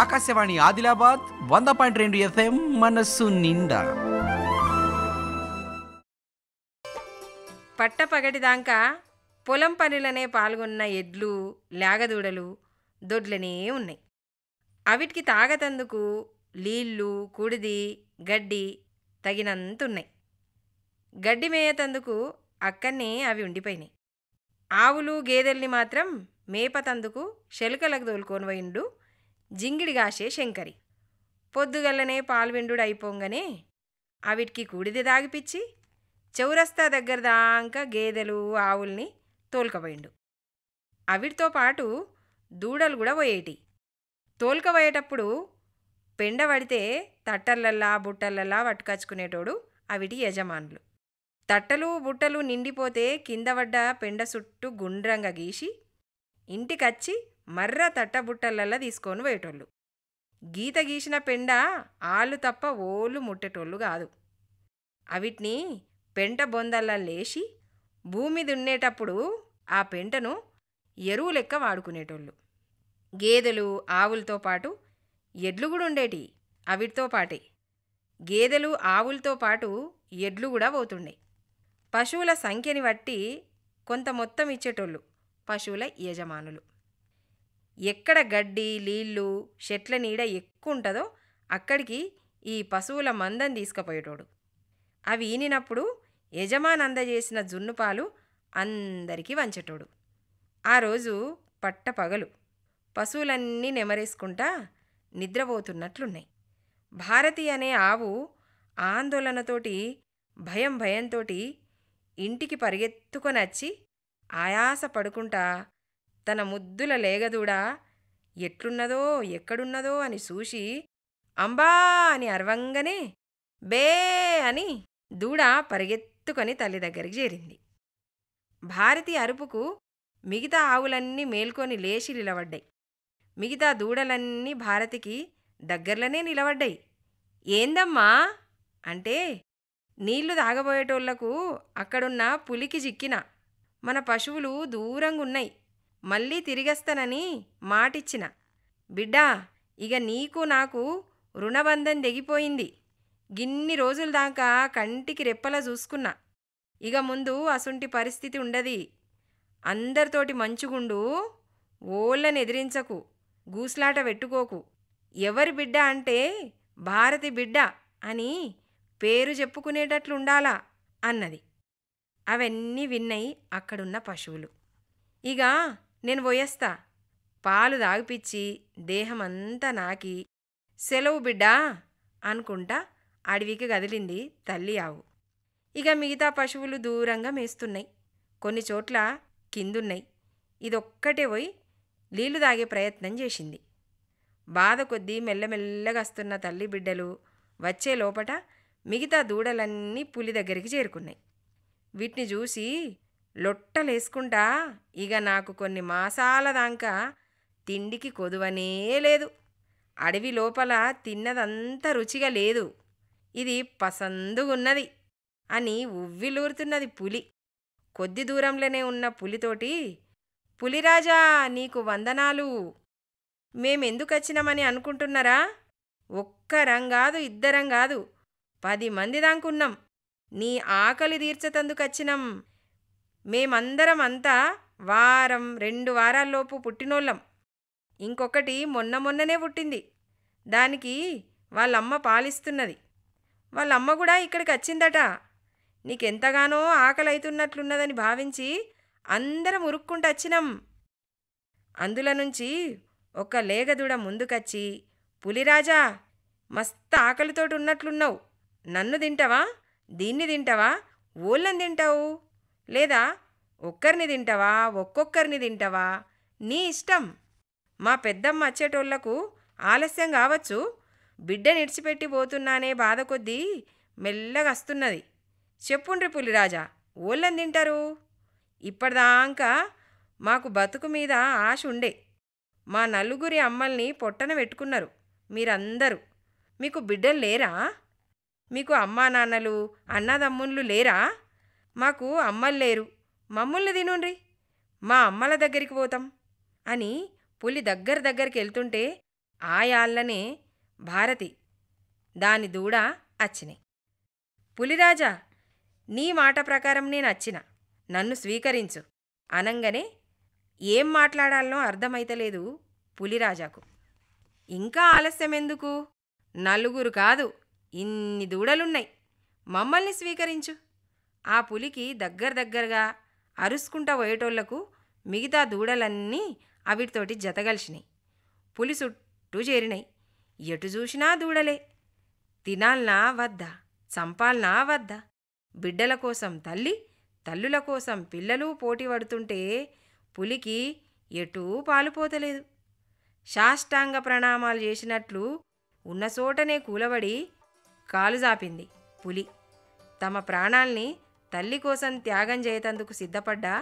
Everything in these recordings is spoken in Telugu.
ఆకాశవాణి ఆదిలాబాద్ వంద పాయింట్ రెండు ఎఫ్ఎం మనస్సు నిండా పట్టపగటిదాకా పొలం పనులనే పాల్గొన్న ఎడ్లు లేగదూడలు దొడ్లనే ఉన్నాయి అవిటికి తాగతందుకు నీళ్ళు కుడిది గడ్డి తగినంత ఉన్నాయి గడ్డి మేయతందుకు అక్కన్నే అవి ఉండిపోయినాయి ఆవులు గేదెల్ని మాత్రం మేపతందుకు శలుకలకు తోలుకొని పోయిండు జింగిడిగాసే శంకరి పొద్దుగల్లనే పాల్విండు అయిపోంగనే అవిటికి కూడిది దాగిపిచ్చి చౌరస్తా దగ్గర దాంక గేదెలు ఆవుల్ని తోల్కపోయిండు అవిటితో పాటు దూడలు కూడా పోయేటి తోల్కపోయేటప్పుడు పెండ పడితే తట్టలల్లా బుట్టలల్లా పట్టుకచ్చుకునేటోడు అవిటి యజమానులు తట్టలు బుట్టలు నిండిపోతే కింద పడ్డ పెండ చుట్టూ గుండ్రంగా గీసి ఇంటికచ్చి మర్ర తట్టబుట్టలల్లా తీసుకొని పోయేటోళ్ళు గీత గీసిన పెండ ఆళ్ళు తప్ప ఓళ్ళు ముట్టేటోళ్ళు కాదు అవిటిని పెంట బొందల్లా లేచి భూమి దున్నేటప్పుడు ఆ పెంటను ఎరువు లెక్క వాడుకునేటోళ్ళు గేదెలు ఆవులతో పాటు ఎడ్లు కూడా ఉండేటి అవిటితో పాటే గేదెలు ఆవులతో పాటు ఎడ్లు కూడా పోతుండే పశువుల సంఖ్యని బట్టి కొంత మొత్తం ఇచ్చేటోళ్ళు పశువుల యజమానులు ఎక్కడ గడ్డి నీళ్ళు చెట్ల నీడ ఎక్కువ ఉంటుందో అక్కడికి ఈ పశువుల మందం తీసుకుపోయేటోడు అవి ఈనినప్పుడు యజమాని అందజేసిన జున్నుపాలు అందరికీ వంచేటోడు ఆ రోజు పట్ట పగలు పశువులన్నీ నెమరేసుకుంటా నిద్రపోతున్నట్లున్నాయి భారతి అనే ఆవు ఆందోళనతోటి భయం భయంతోటి ఇంటికి పరిగెత్తుకొని వచ్చి ఆయాస పడుకుంటా తన ముద్దుల లేగదూడ ఎట్లున్నదో ఎక్కడున్నదో అని చూసి అంబా అని అరవంగనే బే అని దూడ పరిగెత్తుకొని తల్లి దగ్గరికి చేరింది భారతి అరుపుకు మిగతా ఆవులన్నీ మేల్కొని లేచి నిలబడ్డాయి మిగతా దూడలన్నీ భారతికి దగ్గర్లనే నిలబడ్డాయి ఏందమ్మా అంటే నీళ్లు తాగబోయేటోళ్లకు అక్కడున్న పులికి చిక్కిన మన పశువులు దూరంగా ఉన్నాయి మళ్ళీ తిరిగేస్తానని మాటిచ్చిన బిడ్డా ఇక నీకు నాకు రుణబంధం దిగిపోయింది గిన్ని రోజుల దాకా కంటికి రెప్పలా చూసుకున్నా ఇక ముందు అసుంటి పరిస్థితి ఉండది అందరితోటి మంచుగుండు ఓళ్ళని ఎదిరించకు గూస్లాట పెట్టుకోకు ఎవరి బిడ్డ అంటే భారతి బిడ్డ అని పేరు చెప్పుకునేటట్లుండాలా అన్నది అవన్నీ విన్నయి అక్కడున్న పశువులు ఇగా నేను పోయేస్తా పాలు తాగిపిచ్చి దేహమంతా నాకి సెలవు బిడ్డా అనుకుంటా అడవికి కదిలింది తల్లి ఆవు ఇక మిగతా పశువులు దూరంగా మేస్తున్నాయి కొన్ని చోట్ల కిందున్నాయి ఇదొక్కటే పోయి నీళ్లు తాగే ప్రయత్నం చేసింది బాధ కొద్దీ మెల్లమెల్లగా వస్తున్న తల్లి బిడ్డలు వచ్చే లోపట మిగతా దూడలన్నీ పులి దగ్గరికి చేరుకున్నాయి వీటిని చూసి లొట్టలేసుకుంటా ఇక నాకు కొన్ని మాసాల దాకా తిండికి కొదువనే లేదు అడవి లోపల తిన్నదంత రుచిగా లేదు ఇది పసందుగున్నది అని ఉవ్విలూరుతున్నది పులి కొద్ది దూరంలోనే ఉన్న పులితోటి పులిరాజా నీకు వందనాలు మేమెందుకచ్చినామని అనుకుంటున్నారా ఒక్కరం కాదు ఇద్దరం కాదు పది మంది దాంకున్నాం నీ ఆకలి తీర్చతందుకచ్చినాం మేమందరం అంతా వారం రెండు వారాల్లోపు పుట్టినోళ్ళం ఇంకొకటి మొన్న మొన్ననే పుట్టింది దానికి వాళ్ళమ్మ పాలిస్తున్నది వాళ్ళమ్మ కూడా ఇక్కడికి వచ్చిందట నీకెంతగానో ఆకలి అవుతున్నట్లున్నదని భావించి అందరం ఉరుక్కుంటూ వచ్చినాం అందులో నుంచి ఒక లేగదూడ ముందుకొచ్చి పులిరాజా మస్త ఆకలితోటి ఉన్నట్లున్నావు నన్ను తింటావా దీన్ని తింటావా ఓళ్ళని తింటావు లేదా ఒక్కరిని తింటావా ఒక్కొక్కరిని తింటావా నీ ఇష్టం మా పెద్దమ్మ వచ్చేటోళ్లకు ఆలస్యం కావచ్చు బిడ్డ నిడిచిపెట్టి పోతున్నానే బాధ కొద్దీ మెల్లగా వస్తున్నది చెప్పుండ్రి పులిరాజా ఓళ్ళని తింటారు ఇప్పటిదాకా మాకు బతుకు మీద ఆశ ఉండే మా నలుగురి అమ్మల్ని పొట్టన పెట్టుకున్నారు మీరందరూ మీకు బిడ్డలు లేరా మీకు అమ్మా నాన్నలు అన్నదమ్ముళ్ళు లేరా మాకు అమ్మలు లేరు మమ్మల్ని తినుండ్రి మా అమ్మల దగ్గరికి పోతాం అని పులి దగ్గర దగ్గరికి వెళ్తుంటే ఆయాళ్ళనే భారతి దాని దూడ అచ్చినాయి పులిరాజా నీ మాట ప్రకారం నేను అచ్చిన నన్ను స్వీకరించు అనంగానే ఏం మాట్లాడాలనో అర్థమైతలేదు పులిరాజాకు ఇంకా ఆలస్యం ఎందుకు నలుగురు కాదు ఇన్ని దూడలున్నాయి మమ్మల్ని స్వీకరించు ఆ పులికి దగ్గర దగ్గరగా అరుసుకుంటా పోయేటోళ్లకు మిగతా దూడలన్నీ అవిటితోటి జతగలిసినాయి పులి చుట్టూ చేరినాయి ఎటు చూసినా దూడలే తినాలనా వద్దా చంపాలనా వద్దా బిడ్డల కోసం తల్లి తల్లుల కోసం పిల్లలు పోటీ పడుతుంటే పులికి ఎటూ పాలుపోతలేదు సాష్టాంగ ప్రణామాలు చేసినట్లు ఉన్న చోటనే కూలబడి కాలు జాపింది పులి తమ ప్రాణాల్ని తల్లి కోసం త్యాగం చేయతందుకు సిద్ధపడ్డా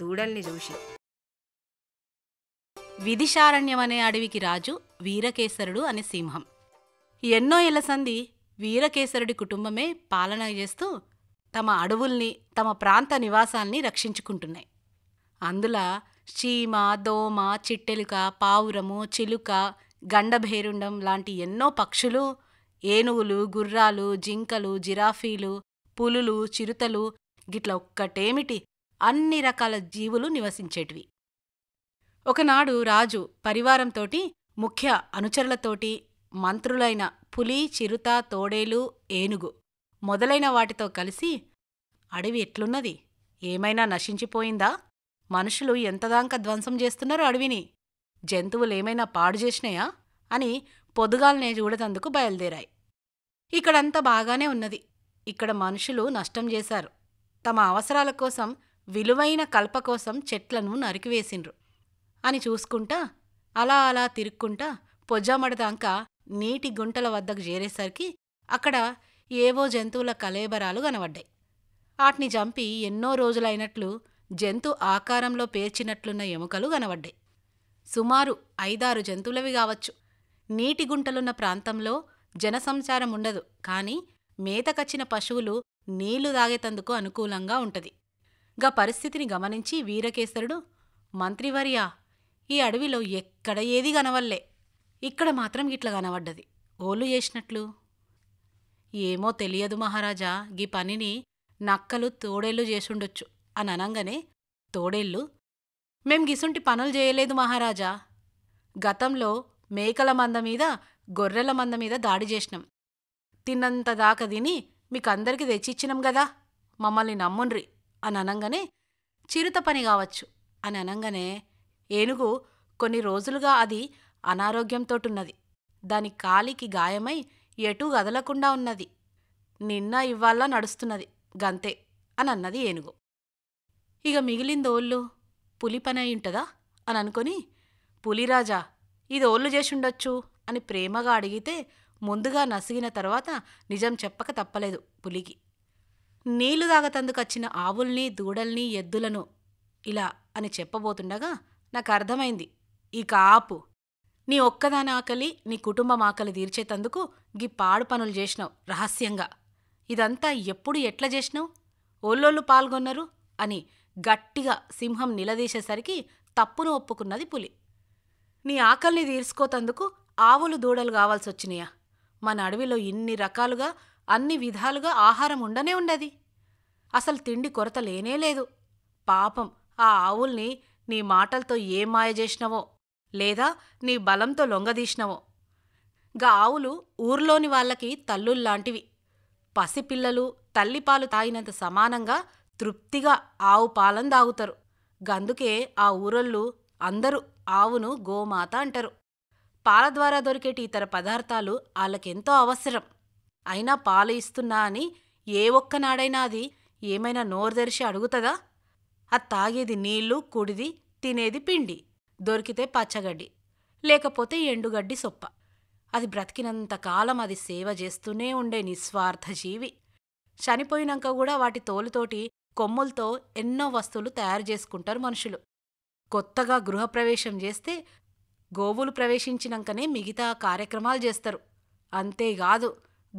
దూడల్ని చూసి విధిశారణ్యం అనే అడవికి రాజు వీరకేసరుడు అనే సింహం ఎన్నో ఏళ్ల సంధి వీరకేసరుడి కుటుంబమే పాలన చేస్తూ తమ అడవుల్ని తమ ప్రాంత నివాసాల్ని రక్షించుకుంటున్నాయి అందులా చీమ దోమ చిట్టెలుక పావురము చిలుక గండభేరుండం లాంటి ఎన్నో పక్షులు ఏనుగులు గుర్రాలు జింకలు జిరాఫీలు పులులు చిరుతలు గిట్ల ఒక్కటేమిటి అన్ని రకాల జీవులు నివసించేటివి ఒకనాడు రాజు పరివారంతోటి ముఖ్య అనుచరులతోటి మంత్రులైన పులి చిరుత తోడేలు ఏనుగు మొదలైన వాటితో కలిసి అడవి ఎట్లున్నది ఏమైనా నశించిపోయిందా మనుషులు ఎంతదాంక ధ్వంసం చేస్తున్నారు అడవిని జంతువులేమైనా పాడు చేసినాయా అని పొదుగాలనే చూడతందుకు బయలుదేరాయి ఇక్కడంతా బాగానే ఉన్నది ఇక్కడ మనుషులు నష్టం చేశారు తమ అవసరాల కోసం విలువైన కల్ప కోసం చెట్లను నరికివేసిండ్రు అని చూసుకుంటా అలా అలా తిరుక్కుంటా పొజ్జామడదాంక నీటి గుంటల వద్దకు చేరేసరికి అక్కడ ఏవో జంతువుల కలేబరాలు కనబడ్డాయి వాటిని చంపి ఎన్నో రోజులైనట్లు జంతు ఆకారంలో పేర్చినట్లున్న ఎముకలు కనబడ్డాయి సుమారు ఐదారు జంతువులవి కావచ్చు నీటి గుంటలున్న ప్రాంతంలో జనసంచారం ఉండదు కానీ మేతకచ్చిన పశువులు నీళ్లు తాగేతందుకు అనుకూలంగా ఉంటది గా పరిస్థితిని గమనించి వీరకేశరుడు మంత్రివర్య ఈ అడవిలో ఎక్కడ ఏది గనవల్లే ఇక్కడ మాత్రం ఇట్ల కనబడ్డది ఓళ్ళు చేసినట్లు ఏమో తెలియదు మహారాజా గీ పనిని నక్కలు తోడేళ్ళు చేసుండొచ్చు అని అనంగనే తోడేళ్ళు మేం గిసుంటి పనులు చేయలేదు మహారాజా గతంలో మేకల మంద మీద గొర్రెల మంద మీద దాడి చేసినాం తిన్నంత దాకా తిని మీకందరికీ తెచ్చిచ్చినాం గదా మమ్మల్ని నమ్ముండ్రి అని అనంగానే చిరుత పని కావచ్చు అని అనంగానే ఏనుగు కొన్ని రోజులుగా అది అనారోగ్యంతో ఉన్నది దాని కాలికి గాయమై ఎటూ గదలకుండా ఉన్నది నిన్న ఇవాళ నడుస్తున్నది గంతే అని అన్నది ఏనుగు ఇక మిగిలింది ఓళ్ళు పులి పని అయి ఉంటుందా అని అనుకుని పులిరాజా ఇది ఓళ్ళు చేసుండొచ్చు అని ప్రేమగా అడిగితే ముందుగా నసిగిన తర్వాత నిజం చెప్పక తప్పలేదు పులికి నీళ్లు తాగతందుకచ్చిన ఆవుల్ని దూడల్ని ఎద్దులను ఇలా అని చెప్పబోతుండగా నాకు అర్థమైంది ఇక ఆపు నీ ఒక్కదాని ఆకలి నీ కుటుంబం ఆకలి తీర్చేతందుకు గీ పాడు పనులు చేసినావు రహస్యంగా ఇదంతా ఎప్పుడు ఎట్లా చేసినావు ఓళ్ళోళ్ళు పాల్గొన్నారు అని గట్టిగా సింహం నిలదీసేసరికి తప్పును ఒప్పుకున్నది పులి నీ ఆకలిని తీర్చుకోతందుకు ఆవులు దూడలు కావాల్సొచ్చినాయా మన అడవిలో ఇన్ని రకాలుగా అన్ని విధాలుగా ఆహారం ఉండనే ఉండది అసలు తిండి కొరత లేనేలేదు పాపం ఆ ఆవుల్ని నీ మాటలతో ఏ మాయ చేసినవో లేదా నీ బలంతో లొంగదీసినవో గా ఆవులు ఊర్లోని వాళ్ళకి తల్లుల్లాంటివి పసిపిల్లలు తల్లిపాలు తాగినంత సమానంగా తృప్తిగా ఆవు పాలం తాగుతారు గందుకే ఆ ఊరళ్ళు అందరూ ఆవును గోమాత అంటారు పాల ద్వారా దొరికేటి ఇతర పదార్థాలు వాళ్ళకెంతో అవసరం అయినా పాలు ఇస్తున్నా అని ఏ ఒక్కనాడైనా అది ఏమైనా నోరుదెరిసి అడుగుతుందా అది తాగేది నీళ్లు కుడిది తినేది పిండి దొరికితే పచ్చగడ్డి లేకపోతే ఎండుగడ్డి సొప్ప అది బ్రతికినంతకాలం అది సేవ చేస్తూనే ఉండే నిస్వార్థ జీవి చనిపోయినాక కూడా వాటి తోలుతోటి కొమ్ములతో ఎన్నో వస్తువులు తయారు చేసుకుంటారు మనుషులు కొత్తగా గృహప్రవేశం చేస్తే గోవులు ప్రవేశించినాకనే మిగతా కార్యక్రమాలు చేస్తారు అంతేకాదు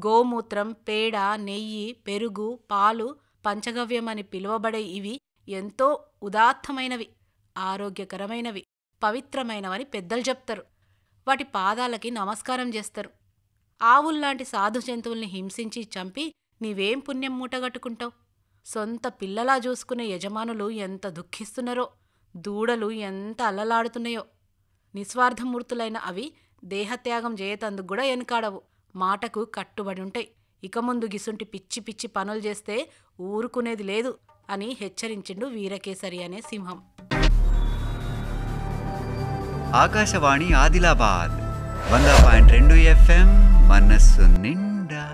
గోమూత్రం పేడ నెయ్యి పెరుగు పాలు పంచగవ్యం అని పిలువబడే ఇవి ఎంతో ఉదాత్తమైనవి ఆరోగ్యకరమైనవి పవిత్రమైనవని పెద్దలు చెప్తారు వాటి పాదాలకి నమస్కారం చేస్తారు ఆవుల్లాంటి సాధు జంతువుల్ని హింసించి చంపి నీవేం పుణ్యం మూటగట్టుకుంటావు సొంత పిల్లలా చూసుకునే యజమానులు ఎంత దుఃఖిస్తున్నారో దూడలు ఎంత అల్లలాడుతున్నాయో నిస్వార్థమూర్తులైన అవి దేహత్యాగం చేయతందుకు కూడా వెనకాడవు మాటకు కట్టుబడి ఉంటాయి ఇక ముందు గిసుంటి పిచ్చి పిచ్చి పనులు చేస్తే ఊరుకునేది లేదు అని హెచ్చరించిండు వీరకేసరి అనే సింహం ఆకాశవాణి ఆదిలాబాద్ వంద పాయింట్ రెండు ఎఫ్ఎం మనస్సు నిండా